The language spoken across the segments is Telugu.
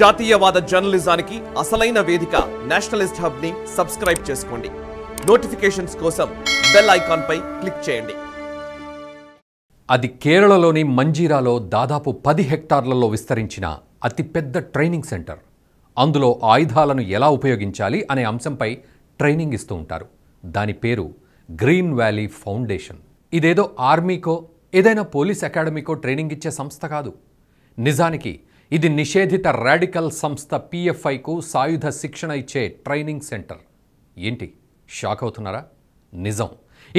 జాతీయవాద జర్నలిజానికి అసలైన వేదిక నేషనలిస్ట్ హబ్ ని సబ్స్క్రైబ్ చేసుకోండి నోటిఫికేషన్స్ కోసం బెల్ ఐకాన్ పై క్లిక్ చేయండి అది కేరళలోని మంజీరాలో దాదాపు పది హెక్టార్లలో విస్తరించిన అతిపెద్ద ట్రైనింగ్ సెంటర్ అందులో ఆయుధాలను ఎలా ఉపయోగించాలి అనే అంశంపై ట్రైనింగ్ ఇస్తూ ఉంటారు దాని పేరు గ్రీన్ వ్యాలీ ఫౌండేషన్ ఇదేదో ఆర్మీకో ఏదైనా పోలీస్ అకాడమీకో ట్రైనింగ్ ఇచ్చే సంస్థ కాదు నిజానికి ఇది నిషేధిత రాడికల్ సంస్థ పిఎఫ్ఐకు సాయుధ శిక్షణ ఇచ్చే ట్రైనింగ్ సెంటర్ ఏంటి షాక్ అవుతున్నారా నిజం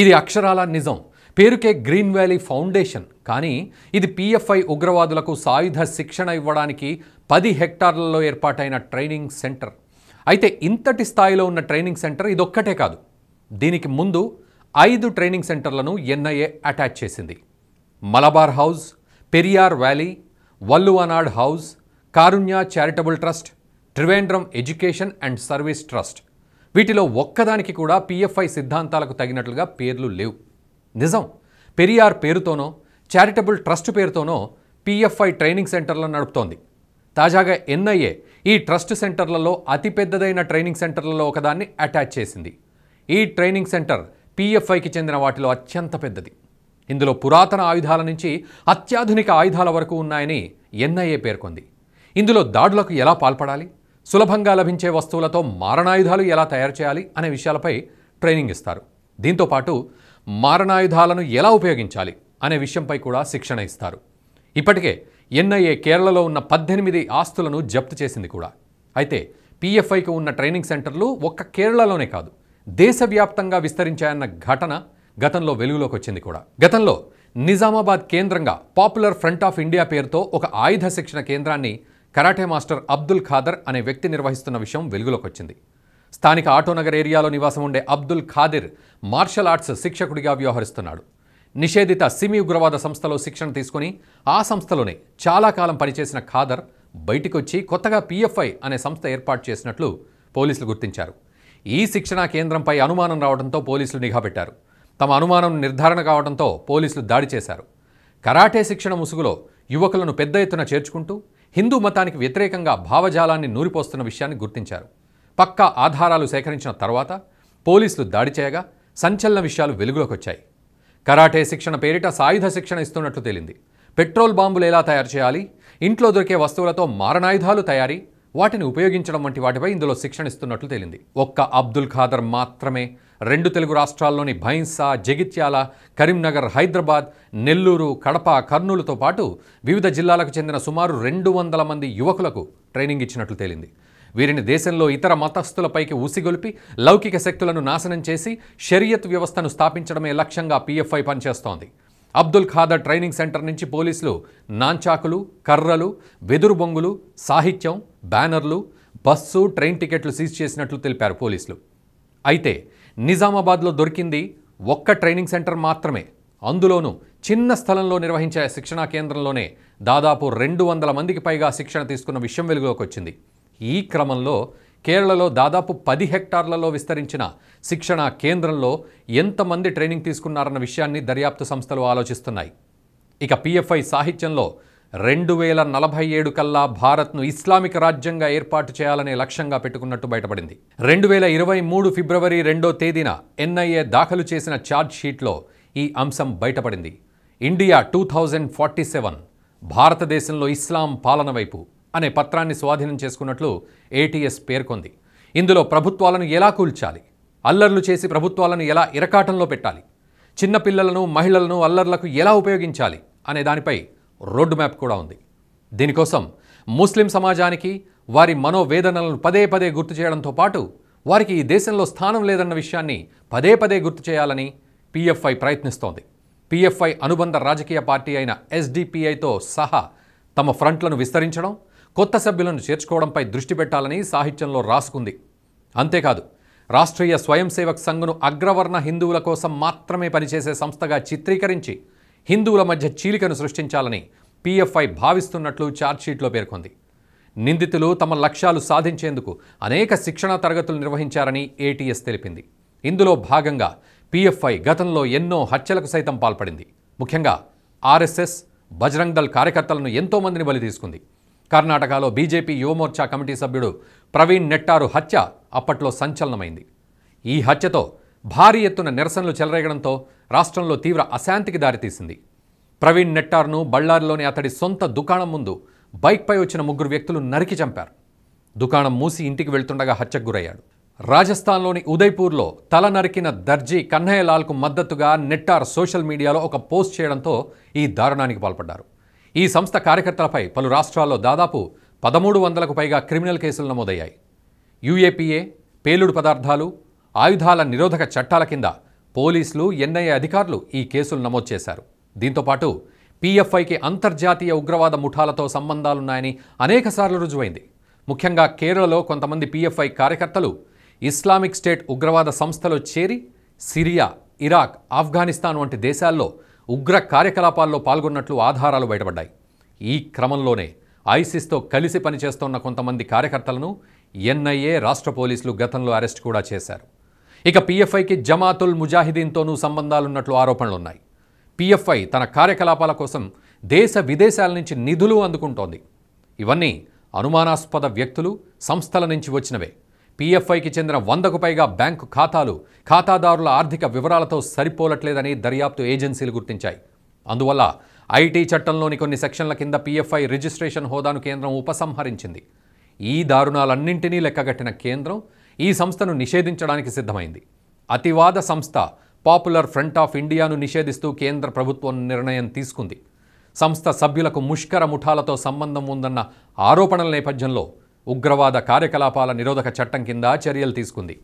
ఇది అక్షరాల నిజం పేరుకే గ్రీన్ వ్యాలీ ఫౌండేషన్ కానీ ఇది పిఎఫ్ఐ ఉగ్రవాదులకు సాయుధ శిక్షణ ఇవ్వడానికి పది హెక్టార్లలో ఏర్పాటైన ట్రైనింగ్ సెంటర్ అయితే ఇంతటి స్థాయిలో ఉన్న ట్రైనింగ్ సెంటర్ ఇదొక్కటే కాదు దీనికి ముందు ఐదు ట్రైనింగ్ సెంటర్లను ఎన్ఐఏ అటాచ్ చేసింది Malabar house Periyar valley Valluvanad house Karunya charitable trust Trivandrum education and service trust వీటిలో ఒక్కదానికి కూడా పిఎఫ్ఐ సిద్ధాంతాలకు తగినట్లుగా పేర్లు లేవు నిజం పెరియార్ పేరుతోనో చారిటబుల్ ట్రస్ట్ పేరుతోనో పిఎఫ్ఐ ట్రైనింగ్ సెంటర్లను నడుపుతోంది తాజాగా ఎన్ఐఏ ఈ ట్రస్ట్ సెంటర్లలో అతిపెద్దదైన ట్రైనింగ్ సెంటర్లలో ఒకదాన్ని అటాచ్ చేసింది ఈ ట్రైనింగ్ సెంటర్ పిఎఫ్ఐకి చెందిన వాటిలో అత్యంత పెద్దది ఇందులో పురాతన ఆయుధాల నుంచి అత్యాధునిక ఆయుధాల వరకు ఉన్నాయని ఎన్ఐఏ పేర్కొంది ఇందులో దాడులకు ఎలా పాల్పడాలి సులభంగా లభించే వస్తువులతో మారణాయుధాలు ఎలా తయారు చేయాలి అనే విషయాలపై ట్రైనింగ్ ఇస్తారు దీంతోపాటు మారణాయుధాలను ఎలా ఉపయోగించాలి అనే విషయంపై కూడా శిక్షణ ఇస్తారు ఇప్పటికే ఎన్ఐఏ కేరళలో ఉన్న పద్దెనిమిది ఆస్తులను జప్తు చేసింది కూడా అయితే పిఎఫ్ఐకు ఉన్న ట్రైనింగ్ సెంటర్లు ఒక్క కేరళలోనే కాదు దేశవ్యాప్తంగా విస్తరించాయన్న ఘటన గతంలో వెలుగులోకి వచ్చింది కూడా గతంలో నిజామాబాద్ కేంద్రంగా పాపులర్ ఫ్రంట్ ఆఫ్ ఇండియా పేరుతో ఒక ఆయుధ శిక్షణ కేంద్రాన్ని కరాటే మాస్టర్ అబ్దుల్ ఖాదర్ అనే వ్యక్తి నిర్వహిస్తున్న విషయం వెలుగులోకి వచ్చింది స్థానిక ఆటోనగర్ ఏరియాలో నివాసం ఉండే అబ్దుల్ ఖాదిర్ మార్షల్ ఆర్ట్స్ శిక్షకుడిగా వ్యవహరిస్తున్నాడు నిషేధిత సిమి ఉగ్రవాద సంస్థలో శిక్షణ తీసుకుని ఆ సంస్థలోనే చాలా కాలం పనిచేసిన ఖాదర్ బయటికొచ్చి కొత్తగా పిఎఫ్ఐ అనే సంస్థ ఏర్పాటు చేసినట్లు పోలీసులు గుర్తించారు ఈ శిక్షణా కేంద్రంపై అనుమానం రావడంతో పోలీసులు నిఘా పెట్టారు తమ అనుమానం నిర్ధారణ కావడంతో పోలీసులు దాడి చేశారు కరాటే శిక్షణ ముసుగులో యువకులను పెద్ద ఎత్తున చేర్చుకుంటూ హిందూ మతానికి వ్యతిరేకంగా భావజాలాన్ని నూరిపోస్తున్న విషయాన్ని గుర్తించారు పక్కా ఆధారాలు సేకరించిన తర్వాత పోలీసులు దాడి చేయగా సంచలన విషయాలు వెలుగులోకొచ్చాయి కరాటే శిక్షణ పేరిట సాయుధ శిక్షణ ఇస్తున్నట్లు తేలింది పెట్రోల్ బాంబులు ఎలా తయారు చేయాలి ఇంట్లో దొరికే వస్తువులతో మారణాయుధాలు తయారీ వాటిని ఉపయోగించడం వంటి వాటిపై ఇందులో శిక్షణ ఇస్తున్నట్లు తేలింది ఒక్క అబ్దుల్ ఖాదర్ మాత్రమే రెండు తెలుగు రాష్ట్రాల్లోని భైంస జగిత్యాల కరీంనగర్ హైదరాబాద్ నెల్లూరు కడప కర్నూలుతో పాటు వివిధ జిల్లాలకు చెందిన సుమారు రెండు వందల మంది యువకులకు ట్రైనింగ్ ఇచ్చినట్లు తేలింది వీరిని దేశంలో ఇతర మతస్థులపైకి ఊసిగొలిపి లౌకిక శక్తులను నాశనం చేసి షరియత్ వ్యవస్థను స్థాపించడమే లక్ష్యంగా పీఎఫ్ఐ పనిచేస్తోంది అబ్దుల్ ఖాదర్ ట్రైనింగ్ సెంటర్ నుంచి పోలీసులు నాంచాకులు కర్రలు వెదురు బొంగులు సాహిత్యం బ్యానర్లు బస్సు ట్రైన్ టికెట్లు సీజ్ చేసినట్లు తెలిపారు పోలీసులు అయితే నిజామాబాద్లో దొరికింది ఒక్క ట్రైనింగ్ సెంటర్ మాత్రమే అందులోనూ చిన్న స్థలంలో నిర్వహించే శిక్షణా కేంద్రంలోనే దాదాపు రెండు వందల మందికి పైగా శిక్షణ తీసుకున్న విషయం వెలుగులోకి వచ్చింది ఈ క్రమంలో కేరళలో దాదాపు పది హెక్టార్లలో విస్తరించిన శిక్షణ కేంద్రంలో ఎంతమంది ట్రైనింగ్ తీసుకున్నారన్న విషయాన్ని దర్యాప్తు సంస్థలు ఆలోచిస్తున్నాయి ఇక పిఎఫ్ఐ సాహిత్యంలో రెండు వేల నలభై ఏడు కల్లా భారత్ను ఇస్లామిక రాజ్యంగా ఏర్పాటు చేయాలనే లక్ష్యంగా పెట్టుకున్నట్టు బయటపడింది రెండు వేల ఇరవై మూడు ఫిబ్రవరి రెండో తేదీన ఎన్ఐఏ దాఖలు చేసిన ఛార్జ్షీట్లో ఈ అంశం బయటపడింది India two thousand forty seven భారతదేశంలో ఇస్లాం పాలన వైపు అనే పత్రాన్ని స్వాధీనం చేసుకున్నట్లు ఏటీఎస్ పేర్కొంది ఇందులో ప్రభుత్వాలను ఎలా కూల్చాలి అల్లర్లు చేసి ప్రభుత్వాలను ఎలా ఇరకాటంలో పెట్టాలి చిన్నపిల్లలను మహిళలను అల్లర్లకు ఎలా ఉపయోగించాలి అనే దానిపై రోడ్డు మ్యాప్ కూడా ఉంది దీనికోసం ముస్లిం సమాజానికి వారి మనోవేదనలను పదే పదే గుర్తు చేయడంతో పాటు వారికి ఈ దేశంలో స్థానం లేదన్న విషయాన్ని పదే పదే గుర్తు చేయాలని పిఎఫ్ఐ ప్రయత్నిస్తోంది పిఎఫ్ఐ అనుబంధ రాజకీయ పార్టీ అయిన ఎస్డిపిఐతో సహా తమ ఫ్రంట్లను విస్తరించడం కొత్త సభ్యులను చేర్చుకోవడంపై దృష్టి పెట్టాలని సాహిత్యంలో రాసుకుంది అంతేకాదు రాష్ట్రీయ స్వయం సేవక్ సంఘ్ను అగ్రవర్ణ హిందువుల కోసం మాత్రమే పనిచేసే సంస్థగా చిత్రీకరించి హిందువుల మధ్య చీలికను సృష్టించాలని పిఎఫ్ఐ భావిస్తున్నట్లు ఛార్జ్షీట్లో పేర్కొంది నిందితులు తమ లక్ష్యాలు సాధించేందుకు అనేక శిక్షణా తరగతులు నిర్వహించారని ఏటీఎస్ తెలిపింది ఇందులో భాగంగా పిఎఫ్ఐ గతంలో ఎన్నో హత్యలకు సైతం పాల్పడింది ముఖ్యంగా ఆర్ఎస్ఎస్ బజరంగ్ దళ్ కార్యకర్తలను ఎంతోమందిని బలి తీసుకుంది కర్ణాటకలో బీజేపీ యువమోర్చా కమిటీ సభ్యుడు ప్రవీణ్ నెట్టారు హత్య అప్పట్లో సంచలనమైంది ఈ హత్యతో భారీ ఎత్తున నిరసనలు చెలరేగడంతో రాష్ట్రంలో తీవ్ర అశాంతికి దారితీసింది ప్రవీణ్ నెట్టార్ను బళ్ళారిలోని అతడి సొంత దుకాణం ముందు బైక్పై వచ్చిన ముగ్గురు వ్యక్తులు నరికి చంపారు దుకాణం మూసి ఇంటికి వెళ్తుండగా హత్యకు గురయ్యాడు రాజస్థాన్లోని ఉదయ్పూర్లో తల నరికిన దర్జీ కన్నయ్యలాల్కు మద్దతుగా నెట్టార్ సోషల్ మీడియాలో ఒక పోస్ట్ చేయడంతో ఈ దారుణానికి పాల్పడ్డారు ఈ సంస్థ కార్యకర్తలపై పలు రాష్ట్రాల్లో దాదాపు పదమూడు వందలకు పైగా క్రిమినల్ కేసులు నమోదయ్యాయి యూఏపీఏ పేలుడు పదార్థాలు ఆయుధాల నిరోధక చట్టాల కింద పోలీసులు ఎన్ఐఏ అధికారులు ఈ కేసులు నమోదు చేశారు దీంతోపాటు పీఎఫ్ఐకి అంతర్జాతీయ ఉగ్రవాద ముఠాలతో సంబంధాలున్నాయని అనేకసార్లు రుజువైంది ముఖ్యంగా కేరళలో కొంతమంది పీఎఫ్ఐ కార్యకర్తలు ఇస్లామిక్ స్టేట్ ఉగ్రవాద సంస్థలో చేరి సిరియా ఇరాక్ ఆఫ్ఘనిస్తాన్ వంటి దేశాల్లో ఉగ్ర కార్యకలాపాల్లో పాల్గొన్నట్లు ఆధారాలు బయటపడ్డాయి ఈ క్రమంలోనే ఐసిస్తో కలిసి పనిచేస్తున్న కొంతమంది కార్యకర్తలను ఎన్ఐఏ రాష్ట్ర పోలీసులు గతంలో అరెస్ట్ కూడా చేశారు ఇక పీఎఫ్ఐకి జమాతుల్ ముజాహిదీన్తోనూ సంబంధాలున్నట్లు ఆరోపణలున్నాయి పిఎఫ్ఐ తన కార్యకలాపాల కోసం దేశ విదేశాల నుంచి నిధులు అందుకుంటోంది ఇవన్నీ అనుమానాస్పద వ్యక్తులు సంస్థల నుంచి వచ్చినవే పిఎఫ్ఐకి చెందిన వందకు పైగా బ్యాంకు ఖాతాలు ఖాతాదారుల ఆర్థిక వివరాలతో సరిపోలట్లేదని దర్యాప్తు ఏజెన్సీలు గుర్తించాయి అందువల్ల ఐటీ చట్టంలోని కొన్ని సెక్షన్ల కింద పీఎఫ్ఐ రిజిస్ట్రేషన్ హోదాను కేంద్రం ఉపసంహరించింది ఈ దారుణాలన్నింటినీ లెక్కగట్టిన కేంద్రం ఈ సంస్థను నిషేధించడానికి సిద్ధమైంది అతివాద సంస్థ పాపులర్ ఫ్రంట్ ఆఫ్ ఇండియాను నిషేధిస్తూ కేంద్ర ప్రభుత్వం నిర్ణయం తీసుకుంది సంస్థ సభ్యులకు ముష్కర ముఠాలతో సంబంధం ఉందన్న ఆరోపణల నేపథ్యంలో ఉగ్రవాద కార్యకలాపాల నిరోధక చట్టం కింద చర్యలు తీసుకుంది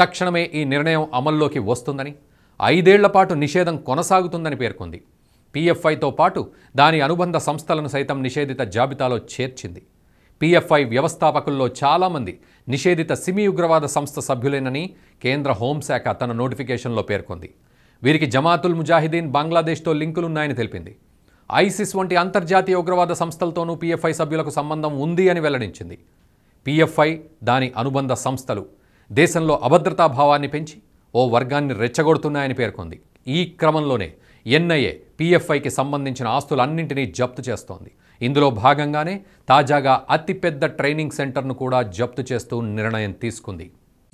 తక్షణమే ఈ నిర్ణయం అమల్లోకి వస్తుందని ఐదేళ్ల పాటు నిషేధం కొనసాగుతుందని పేర్కొంది పీఎఫ్ఐతో పాటు దాని అనుబంధ సంస్థలను సైతం నిషేధిత జాబితాలో చేర్చింది పీఎఫ్ఐ వ్యవస్థాపకుల్లో చాలామంది నిషేధిత సిమి ఉగ్రవాద సంస్థ సభ్యులేనని కేంద్ర హోంశాఖ తన నోటిఫికేషన్లో పేర్కొంది వీరికి జమాతుల్ ముజాహిదీన్ బంగ్లాదేశ్తో లింకులున్నాయని తెలిపింది ఐసిస్ వంటి అంతర్జాతీయ ఉగ్రవాద సంస్థలతోనూ పిఎఫ్ఐ సభ్యులకు సంబంధం ఉంది అని వెల్లడించింది పిఎఫ్ఐ దాని అనుబంధ సంస్థలు దేశంలో అభద్రతా భావాన్ని పెంచి ఓ వర్గాన్ని రెచ్చగొడుతున్నాయని పేర్కొంది ఈ క్రమంలోనే ఎన్ఐఏ పీఎఫ్ఐకి సంబంధించిన ఆస్తులన్నింటినీ జప్తు చేస్తోంది ఇందులో భాగంగానే తాజాగా అతిపెద్ద ట్రైనింగ్ సెంటర్ను కూడా జప్తు చేస్తూ నిర్ణయం తీసుకుంది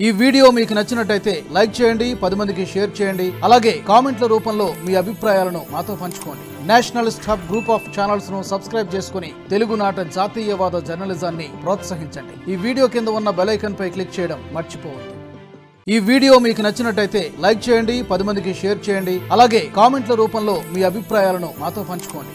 ఈ వీడియో మీకు నచ్చినట్టయితే లైక్ చేయండి పది మందికి షేర్ చేయండి అలాగే కామెంట్ల రూపంలో మీ అభిప్రాయాలను మాతో పంచుకోండి national staff group of channels ను సబ్స్క్రైబ్ చేసుకుని తెలుగునాట జాతీయవాద జర్నలిజాన్ని ప్రోత్సహించండి ఈ వీడియో కింద ఉన్న బెలైకన్ పై క్లిక్ చేయడం మర్చిపోవద్దు ఈ వీడియో మీకు నచ్చినట్టయితే లైక్ చేయండి పది మందికి షేర్ చేయండి అలాగే కామెంట్ల రూపంలో మీ అభిప్రాయాలను మాతో పంచుకోండి